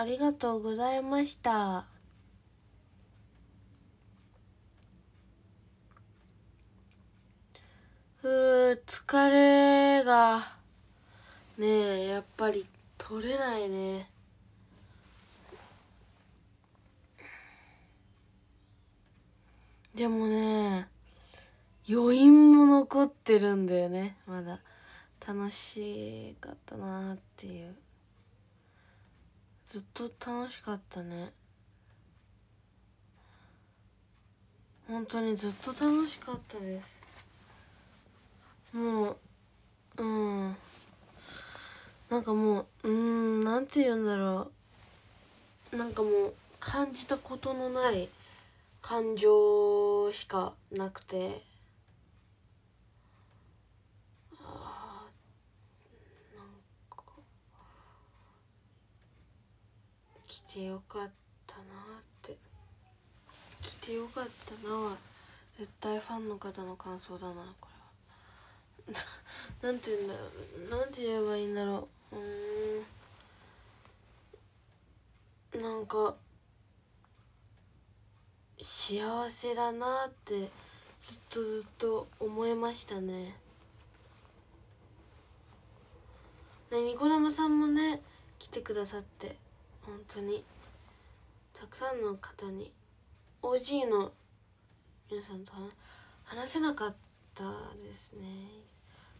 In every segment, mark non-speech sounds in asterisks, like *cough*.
ありがとうございました。ふう疲れがねえやっぱり取れないね。でもね余韻も残ってるんだよねまだ楽しかったなーっていう。ずっと楽しかったね本当にずっと楽しかったですもううんなんかもううんなんて言うんだろうなんかもう感じたことのない感情しかなくててよかったなって来てよかったなは絶対ファンの方の感想だなこれは *laughs* なんて言うんだろうなんて言えばいいんだろううんなんか幸せだなってずっとずっと思いましたねねニコ生さんもね来てくださって本当にたくさんの方に OG の皆さんと話せなかったですね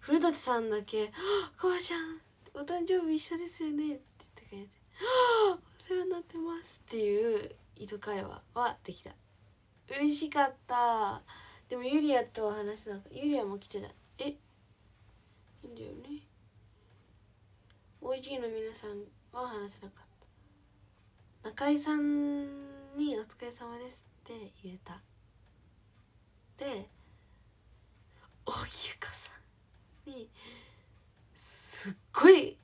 古舘さんだけ「かわちゃんお誕生日一緒ですよね」って言ってくれて「お世話になってます」っていう糸会話はできた嬉しかったでもユリアとは話せなかったユリアも来てたえいいんだよね OG の皆さんは話せなかった中居さんに「お疲れ様です」って言えたで荻ゆかさんにすっごい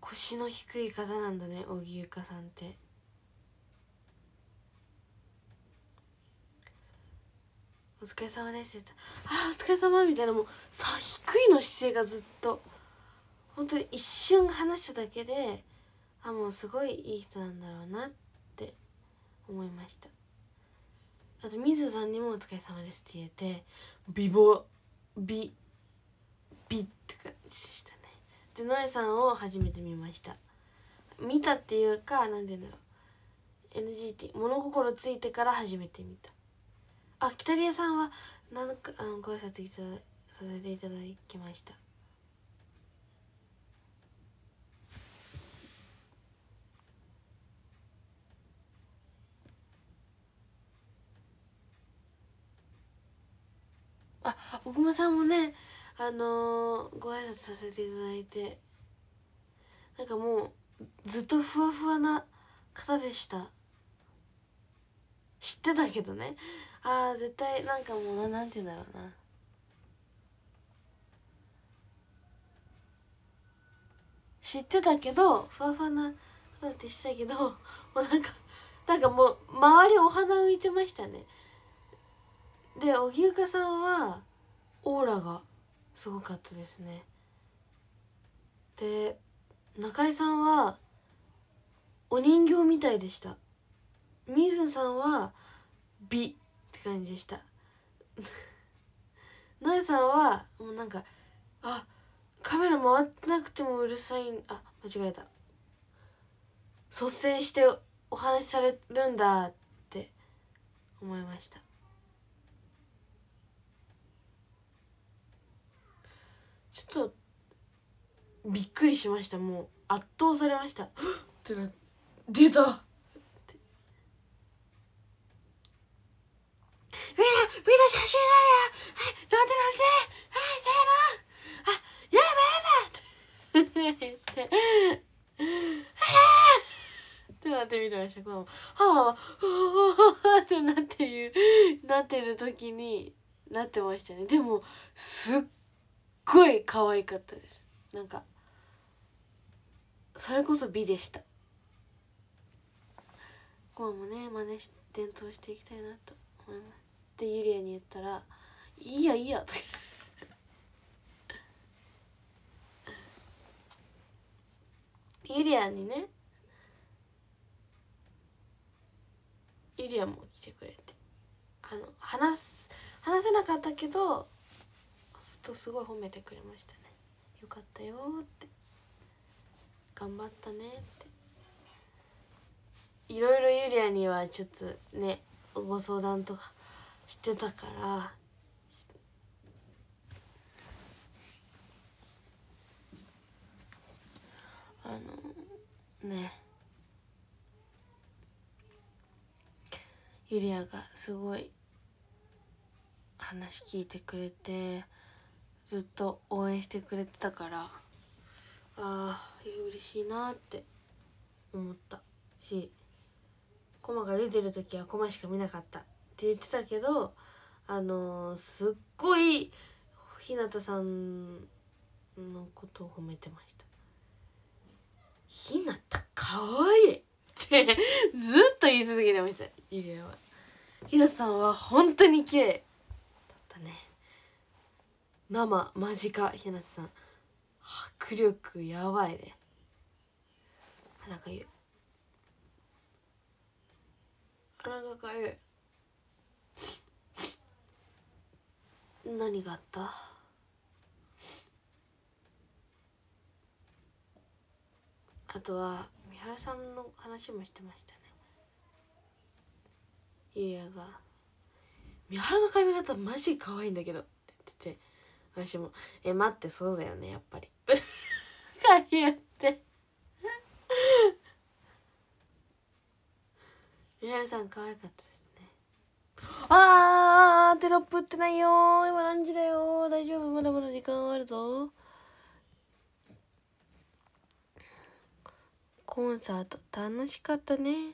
腰の低い方なんだね荻ゆかさんって。お疲れ様ですって言ったあお疲れ様みたいなもうさ低いの姿勢がずっと本当に一瞬話しただけであもうすごいいい人なんだろうなって思いましたあと水さんにも「お疲れ様です」って言えて美貌美美って感じでしたねでノエさんを初めて見ました見たっていうか何て言うんだろう NGT 物心ついてから初めて見たあ北リアさんはなんかあのご挨拶いたさせていただきましたあ小熊さんもねあのー、ご挨拶させていただいてなんかもうずっとふわふわな方でした知ってたけどねああ絶対なんかもうななんて言うんだろうな知ってたけどふわふわな方って知ってたけどもうなんかなんかもう周りお花浮いてましたねで荻生さんはオーラがすごかったですねで中井さんはお人形みたいでしたみ野ずさんは美って感じでしたの *laughs* えさんはもうなんかあカメラ回ってなくてもうるさいあ間違えた率先してお話しされるんだって思いましたちょっとびっくりしましたもう圧倒されましたってな出たフェラフェラ写真あるよはい乗って乗ってはいせーのあやばやばいってってなって見てましたこの母は「はあ」ってなってるなってる時になってましたねでもすっごい可愛かったですなんかそれこそ美でしたこうもね真似し伝統していきたいなと思いますってゆりやに言ったら「いいやいいや」とゆりやにねゆりやも来てくれてあの話話せなかったけどとすごい褒めてくれましたね「よかったよ」って「頑張ったね」っていろいろゆりアにはちょっとねご相談とかしてたからあのねゆりアがすごい話聞いてくれてずっと応援してくれてたからああ嬉しいなって思ったしコマが出てる時はコマしか見なかったって言ってたけどあのー、すっごい日向さんのことを褒めてました「日向かわいい!」ってずっと言い続けてました指えは。ひなさんは本当に綺麗だったね。生間近ひなさん迫力やばいね鼻かゆあ鼻がかゆい何があったあとは三原さんの話もしてましたねゆリやが三原の髪型マジ可愛いんだけど私も「え待ってそうだよねやっぱり」とか言ってみはさん可愛かったですねあーテロップってないよ今何時だよ大丈夫まだまだ時間あるぞコンサート楽しかったね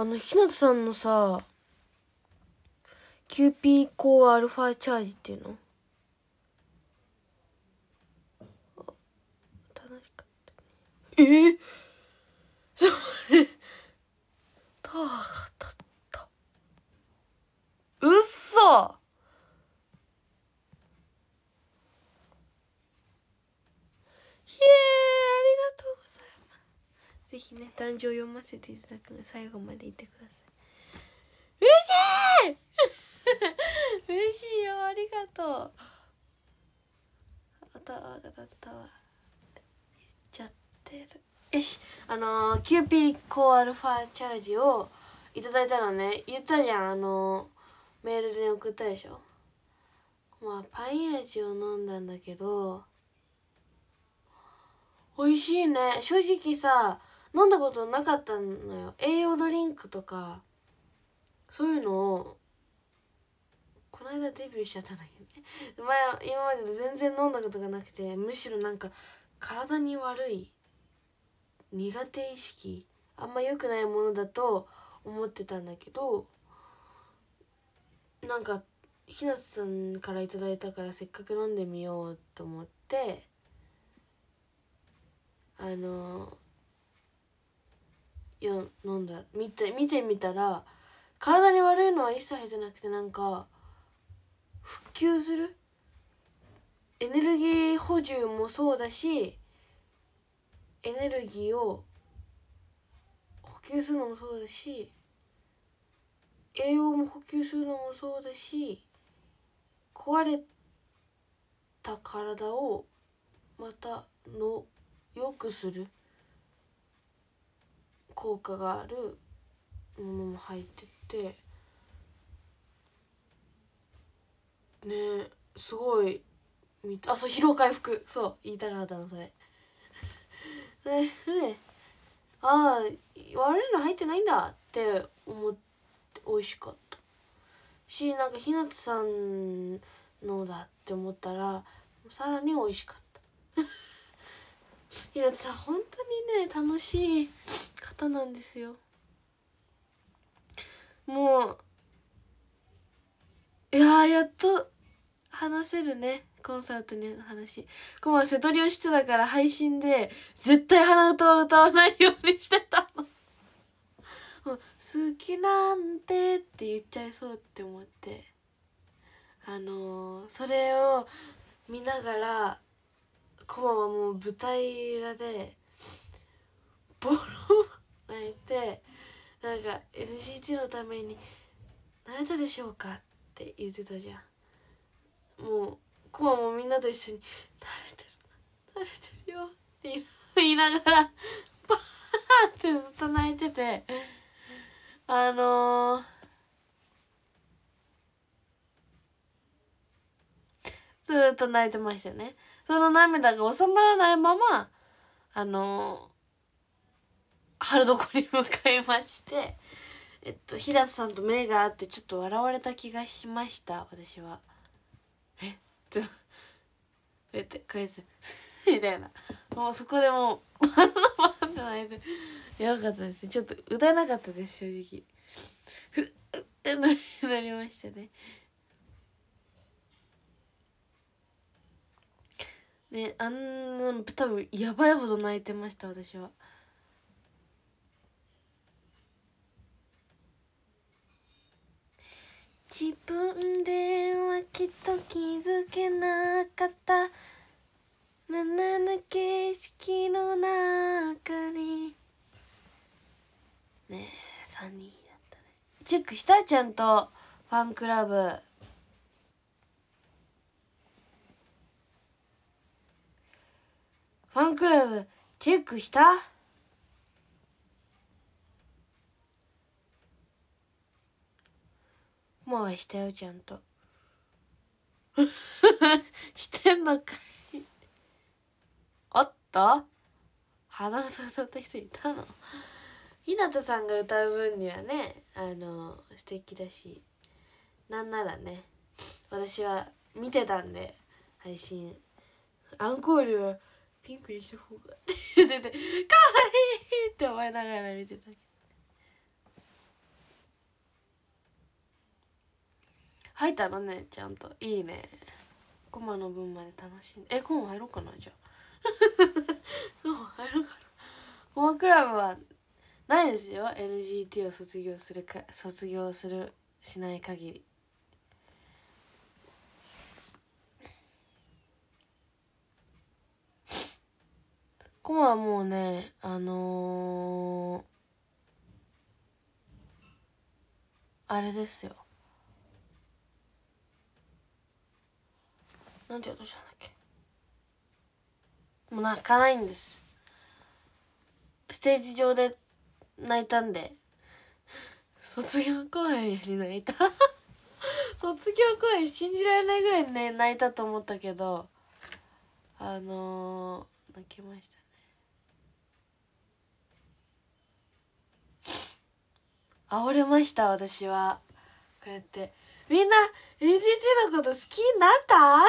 あの日向さんのさキューピーコーアルファチャージっていうの楽しかったねえー感情を読ませていただくので最後までいてください嬉しい嬉しいよありがとうあたわがたわ言っちゃってるよしあのー、キューピーコアルファチャージをいただいたのね言ったじゃんあのー、メールで送ったでしょまあパイン味を飲んだんだけど美味しいね正直さ飲んだことなかったのよ栄養ドリンクとかそういうのをこの間デビューしちゃったんだけどね前今まで全然飲んだことがなくてむしろなんか体に悪い苦手意識あんま良くないものだと思ってたんだけどなんかひなさんから頂いたからせっかく飲んでみようと思ってあのいやなんだ見て見てみたら体に悪いのは一切入ってなくてなんか復旧するエネルギー補充もそうだしエネルギーを補給するのもそうだし栄養も補給するのもそうだし壊れた体をまたの良くする。効果があるものも入っててねえすごいあそう疲労回復そう言いたかったのそれ *laughs* ねねああ悪いの入ってないんだって思って美味しかったしなんか日向さんのだって思ったらさらに美味しかったいやさ本当にね楽しい方なんですよもういややっと話せるねコンサートの話コマ瀬戸りをしてたから配信で絶対鼻歌を歌わないようにしてたの好きなんてって言っちゃいそうって思ってあのー、それを見ながらコはもう舞台裏で *laughs* ボロ泣いてなんか NCT のためになれたでしょうかって言ってたじゃんもうコマもみんなと一緒に「慣れてる慣れてるよ」って言いな *laughs* がらバーってずっと泣いててあのーずっと泣いてましたねその涙が収まらないままあの春どこに向かいましてえっと平田さんと目があってちょっと笑われた気がしました私はえっちょっとえって返す *laughs* みたいなもうそこでもうバンバンって泣いてやばかったですねちょっと歌えなかったです正直ふっってなりましたねねあんな多分やばいほど泣いてました私は。自分ではきっと気づけなかった七なな景色の中にねえ3人だったねチェックしたちゃんとファンクラブファンクラブチェックしたもうしたよちゃんと *laughs* してんのかいおっと鼻歌歌った人いたの日向さんが歌う分にはねあの素敵だしなんならね私は見てたんで配信アンコールはピンクにした方が」って言ってて「かわいい!」って思いながら見てたけど。入ったのねちゃんといいねコマの分まで楽しんでえコマ入ろうかなじゃあ *laughs* コマ入ろうかなコマクラブはないですよ NGT を卒業するか卒業するしない限りコマはもうねあのー、あれですよなんて音したんだっけもう泣かないんですステージ上で泣いたんで卒業公演より泣いた *laughs* 卒業公演信じられないぐらいね泣いたと思ったけどあのー、泣きましたね煽れました私はこうやってみんな NTT のこと好きになった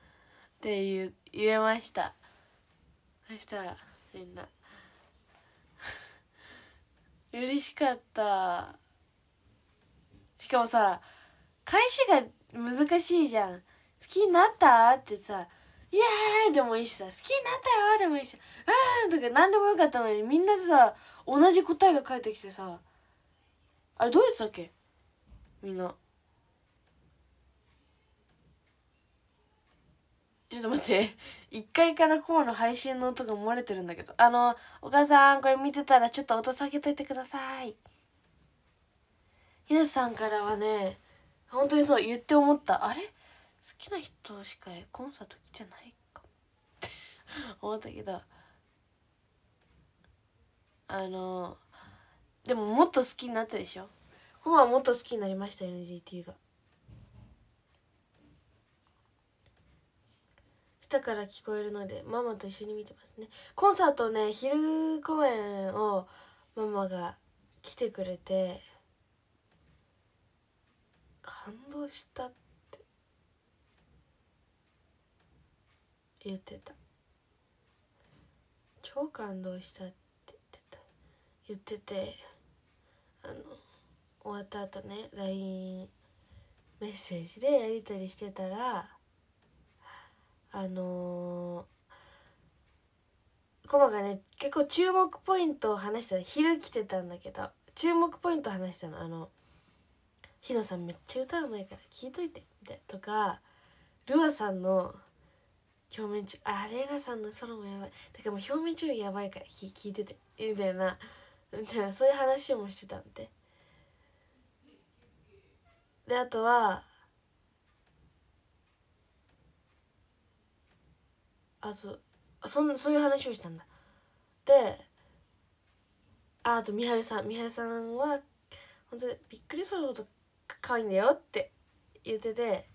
って言言えましたそしたらみんな *laughs* 嬉しかったしかもさ返しが難しいじゃん好きになったってさイエーイでもいいしさ、好きになったよでもいいし、うんとか何でもよかったのに、みんなでさ、同じ答えが返ってきてさ、あれどうやってたっけみんな。ちょっと待って。1階からコアの配信の音が漏れてるんだけど。あの、お母さん、これ見てたらちょっと音下げといてください。ひなさんからはね、本当にそう、言って思った。あれ好きな人しかコンサート来てないかって思ったけどあのでももっと好きになったでしょコマはもっと好きになりました NGT が下から聞こえるのでママと一緒に見てますねコンサートね昼公演をママが来てくれて感動したって言ってた超感動したって言ってた言っててあの終わった後ね LINE メッセージでやり取りしてたらあのー、コマがね結構注目ポイントを話したの昼来てたんだけど注目ポイント話したのあの「ヒ野さんめっちゃ歌うまいから聴いといて」みたいとかルアさんの「表面中あれがさんのソロもやばいだからもう表面中やばいから聞いててみたいなみたいなそういう話もしてたんでであとはあとそんそういう話をしたんだでああとみはるさんみはるさんは本当にびっくりするほど可愛いんだよって言ってて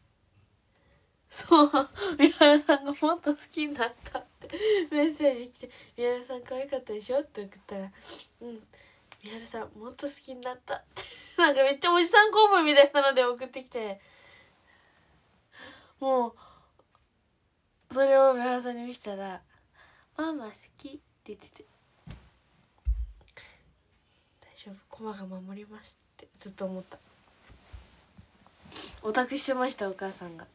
そう三原さんがもっと好きになったってメッセージ来て「三原さん可愛かったでしょ?」って送ったら「うん三原さんもっと好きになった」って *laughs* なんかめっちゃおじさん公文みたいなので送ってきてもうそれを三原さんに見せたら「ママ好き」って言ってて「大丈夫コマが守ります」ってずっと思ったオタクしてましたお母さんが。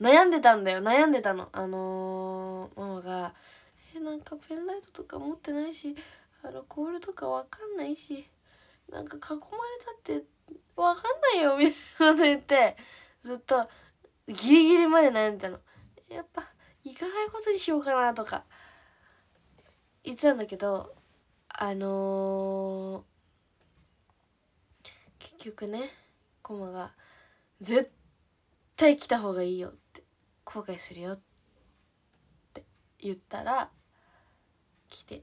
悩んでたんだよ悩んでたのあのー、ママが「えなんかペンライトとか持ってないしアルコールとかわかんないしなんか囲まれたってわかんないよ」みたいなこと言ってずっとギリギリまで悩んでたのやっぱ行かないことにしようかなとか言ってたんだけどあのー、結局ねコマが「絶対来た方がいいよ」って後悔するよって言ったら来て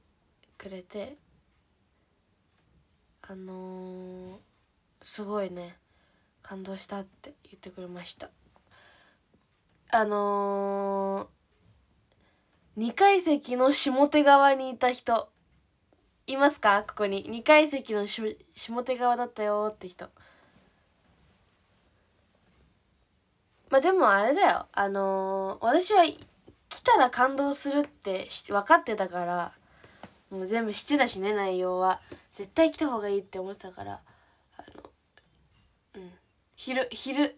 くれてあのー、すごいね感動したって言ってくれましたあのー、2階席の下手側にいた人いますかここに2階席の下手側だったよって人まあでもあれだよあのー、私は来たら感動するって分かってたからもう全部知ってたしね内容は絶対来た方がいいって思ってたからあのうん昼昼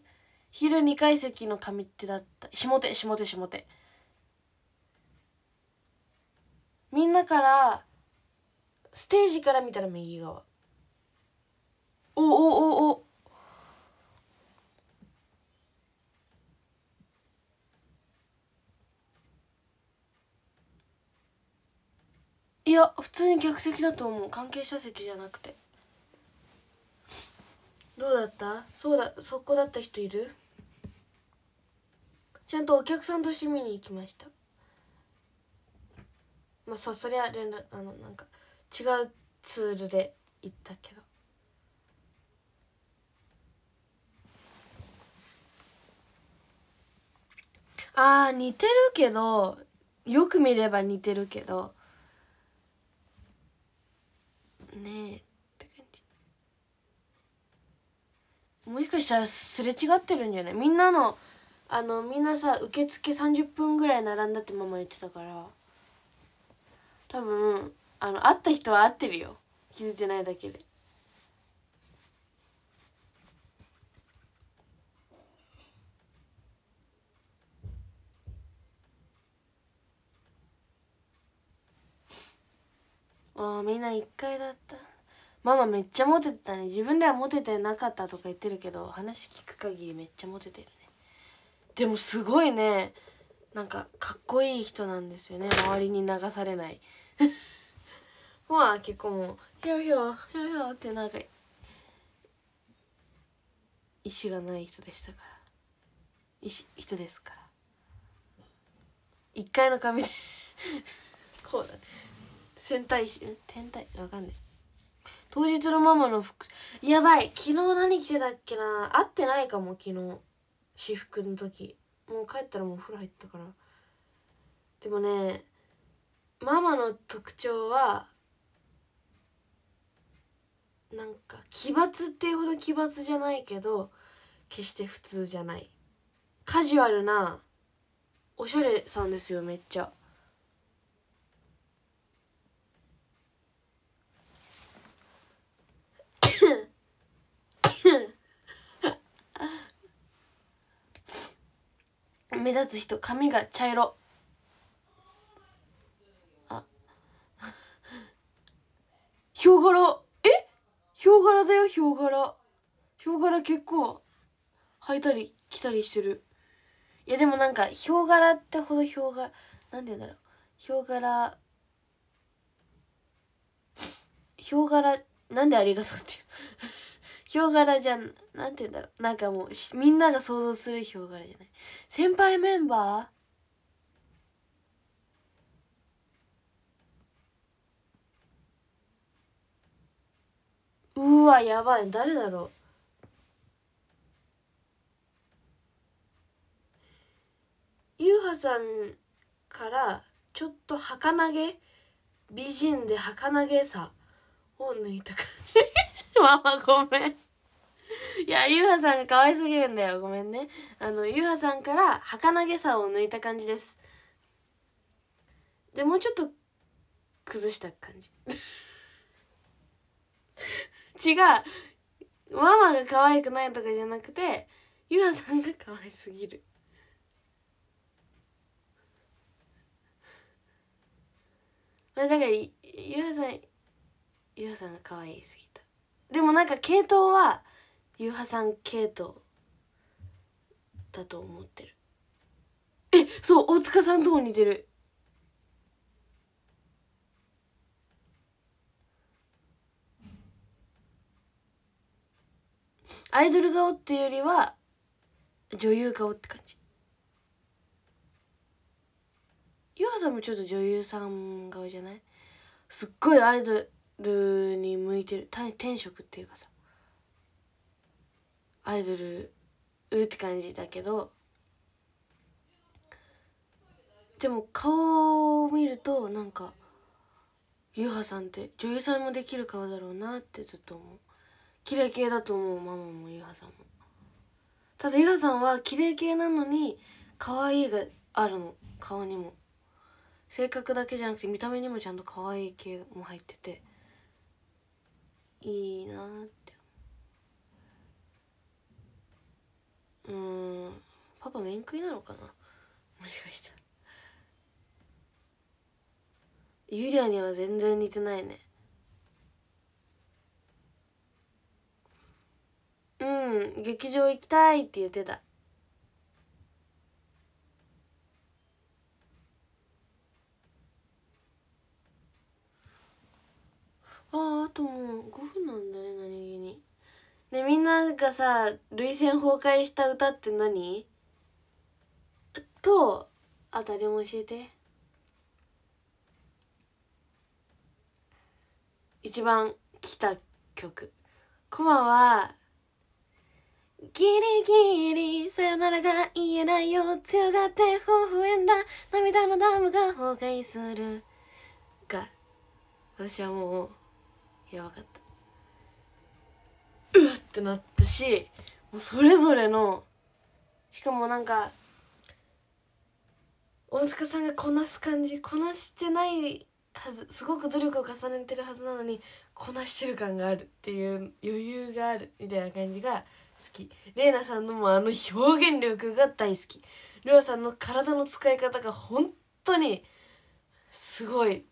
昼2階席の上手だった下手下手下手みんなからステージから見たら右側おおいや普通に客席だと思う関係者席じゃなくてどうだったそうだそこだった人いるちゃんとお客さんとして見に行きましたまあそうそりゃ連絡あのなんか違うツールで行ったけどあー似てるけどよく見れば似てるけどねえって感じもしかしたらすれ違ってるんじゃないみんなのあのみんなさ受付30分ぐらい並んだってママ言ってたから多分あの会った人は会ってるよ気づいてないだけでああみんな一回だったママめっちゃモテてたね自分ではモテてなかったとか言ってるけど話聞く限りめっちゃモテてるねでもすごいねなんかかっこいい人なんですよね周りに流されない *laughs* まあ結構もうひょひょひょひょってなんか意志がない人でしたから意志人ですから一回の髪で *laughs* こうだね戦隊天体わかんない当日のママの服やばい昨日何着てたっけな会ってないかも昨日私服の時もう帰ったらもうお風呂入ったからでもねママの特徴はなんか奇抜っていうほど奇抜じゃないけど決して普通じゃないカジュアルなおしゃれさんですよめっちゃ目立つ人髪が茶色あ *laughs* ヒョウ柄えヒョウ柄だよヒョウ柄ヒョウ柄結構履いたり着たりしてるいやでもなんかヒョウ柄ってほどヒョウ柄なんて言うんだろうヒョウ柄ヒョウ柄なんでありがとうってヒョウ柄じゃんなんて言うんだろうなんかもうみんなが想像するヒョウ柄じゃない先輩メンバーうわやばい誰だろうゆうはさんからちょっと儚げ美人で儚げさを抜いた感じ *laughs* ママごめん。いや、ゆうはさんが可愛すぎるんだよ。ごめんね。あの、ゆうはさんから儚げさを抜いた感じです。で、もうちょっと崩した感じ。*laughs* 違う。ママが可愛くないとかじゃなくて、ゆうはさんが可愛すぎる。まあ、だから、ゆうはさん、ゆうはさんが可愛すぎた。でもなんか系統はゆうはさん系統だと思ってるえそう大塚さんとも似てるアイドル顔っていうよりは女優顔って感じゆはさんもちょっと女優さん顔じゃないすっごいアイドルルに向いてる天職っていうかさアイドルうって感じだけどでも顔を見るとなんかゆはさんって女優さんもできる顔だろうなってずっと思う綺麗系だと思うママもゆはさんもただゆはさんは綺麗系なのに可愛いがあるの顔にも性格だけじゃなくて見た目にもちゃんと可愛い系も入ってていいなってうんパパ面食いなのかなもしかしたらユリアには全然似てないねうん劇場行きたいって言ってたああともう5分なんだね何気にねみんながさ涙腺崩壊した歌って何とありも教えて一番来た曲コマはギリギリさよならが言えないよ強がって微笑んだ涙のダムが崩壊するが私はもうやばかったうわってなったしもうそれぞれのしかもなんか大塚さんがこなす感じこなしてないはずすごく努力を重ねてるはずなのにこなしてる感があるっていう余裕があるみたいな感じが好き玲奈さんのもあの表現力が大好きルアさんの体の使い方が本当にすごい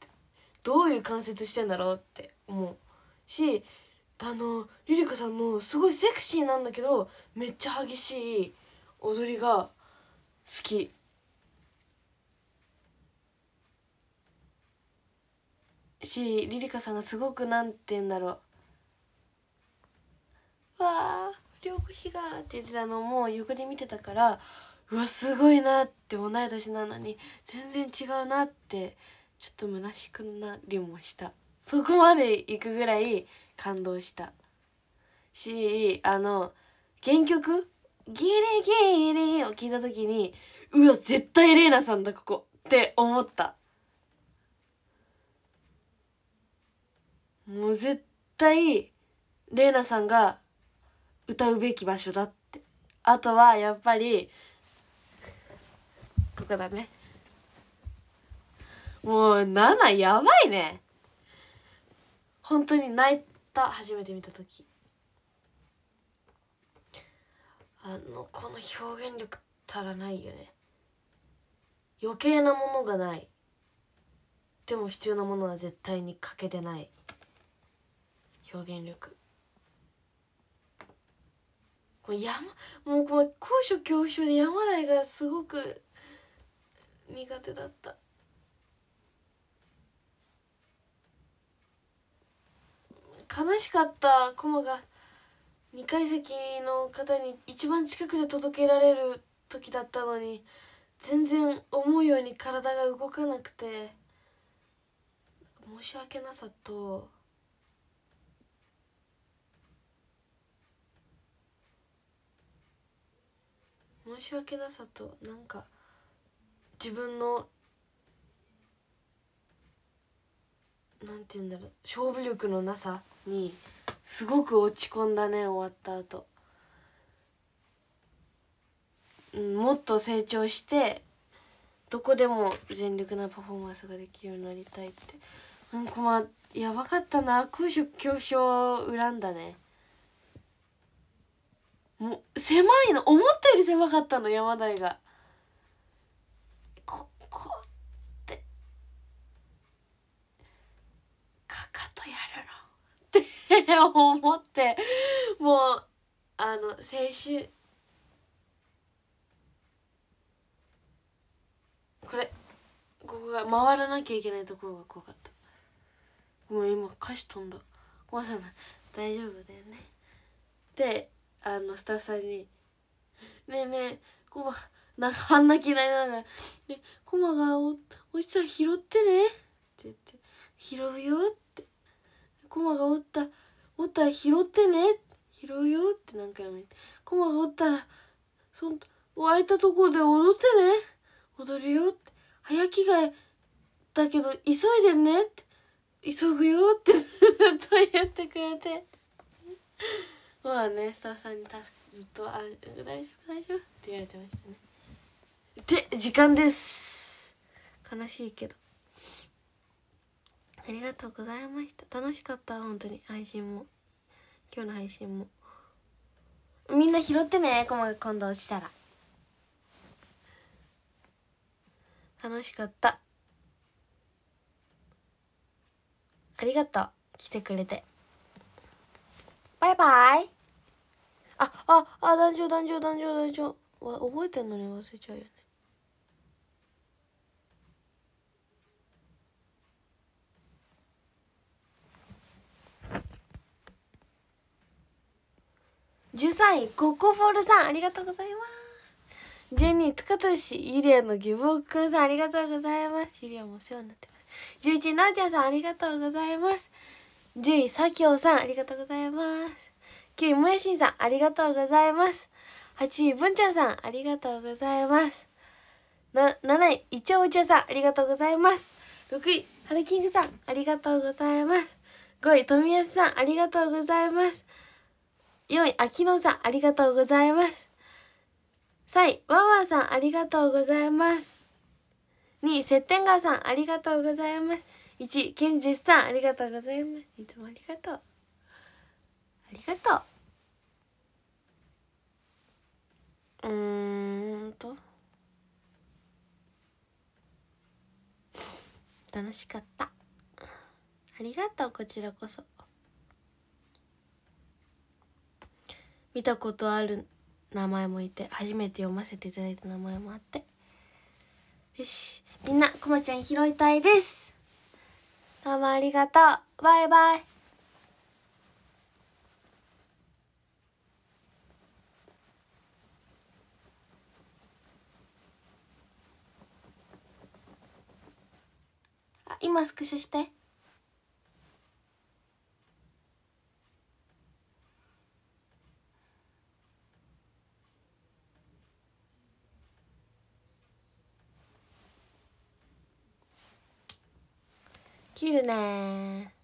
どういう関節してんだろうって思うしあのリリカさんのすごいセクシーなんだけどめっちゃ激しい踊りが好き。しリリカさんがすごくなんて言うんだろう「わあ両腰が」って言ってたのも横で見てたからうわすごいなって同い年なのに全然違うなってちょっと虚しくなりもした。そこまで行くぐらい感動したしあの原曲「ギリギリ」を聞いた時にうわ絶対レイナさんだここって思ったもう絶対レイナさんが歌うべき場所だってあとはやっぱりここだねもう7やばいね本当に泣いた初めて見た時あのこの表現力足らないよね余計なものがないでも必要なものは絶対に欠けてない表現力もう山もうこの高所恐怖症で山台がすごく苦手だった悲しかったコマが2階席の方に一番近くで届けられる時だったのに全然思うように体が動かなくて申し訳なさと申し訳なさとなんか自分のなんて言うんだろう勝負力のなさにすごく落ち込んだね終わった後、うん、もっと成長してどこでも全力なパフォーマンスができるようになりたいってなんかまあやばかったな空襲恐怖症を恨んだねもう狭いの思ったより狭かったの山台が *laughs* 思ってもうあの青春これここが回らなきゃいけないところが怖かったもう今歌詞飛んだ怖さない大丈夫だよねであのスタッフさんに「ねえねえコマなんか半泣きないながら「ねコマが落ちたら拾ってね」って言って「拾うよ」って。コマがおったおったら拾ってね拾うよって何回も言ってコマがおったらそん湧いたとこで踊ってね踊るよって早着替えだけど急いでねって急ぐよってずっと言ってくれてまあねスタッフさんに助けずっと「あ大丈夫大丈夫」って言われてましたねで時間です悲しいけどありがとうございました楽しかった本当に配信も今日の配信もみんな拾ってねコマが今度落ちたら楽しかったありがとう来てくれてバイバイあああ団長団長団長団長覚えてんのに忘れちゃうよね13位ココフォールさんありがとうございます12位つかとしゆりやのギぼックさんありがとうございますゆりやもお世話になってます11位なおちゃんさんありがとうございます10位さきおさんありがとうございます9位もやしんさんありがとうございます8位ぶんちゃんさんありがとうございます7位いちょうちゃさんありがとうございます6位はるキングさんありがとうございます5位富安さんありがとうございます良い、あきのさん、ありがとうございます。さい、わわさん、ありがとうございます。2、せってんがさん、ありがとうございます。1、けんじさん、ありがとうございます。いつもありがとう。ありがとう。うーんと。楽しかった。ありがとう、こちらこそ。見たことある名前もいて初めて読ませていただいた名前もあってよしみんなこまちゃん拾いたいですどうもありがとうバイバイあ今スクショして。きるね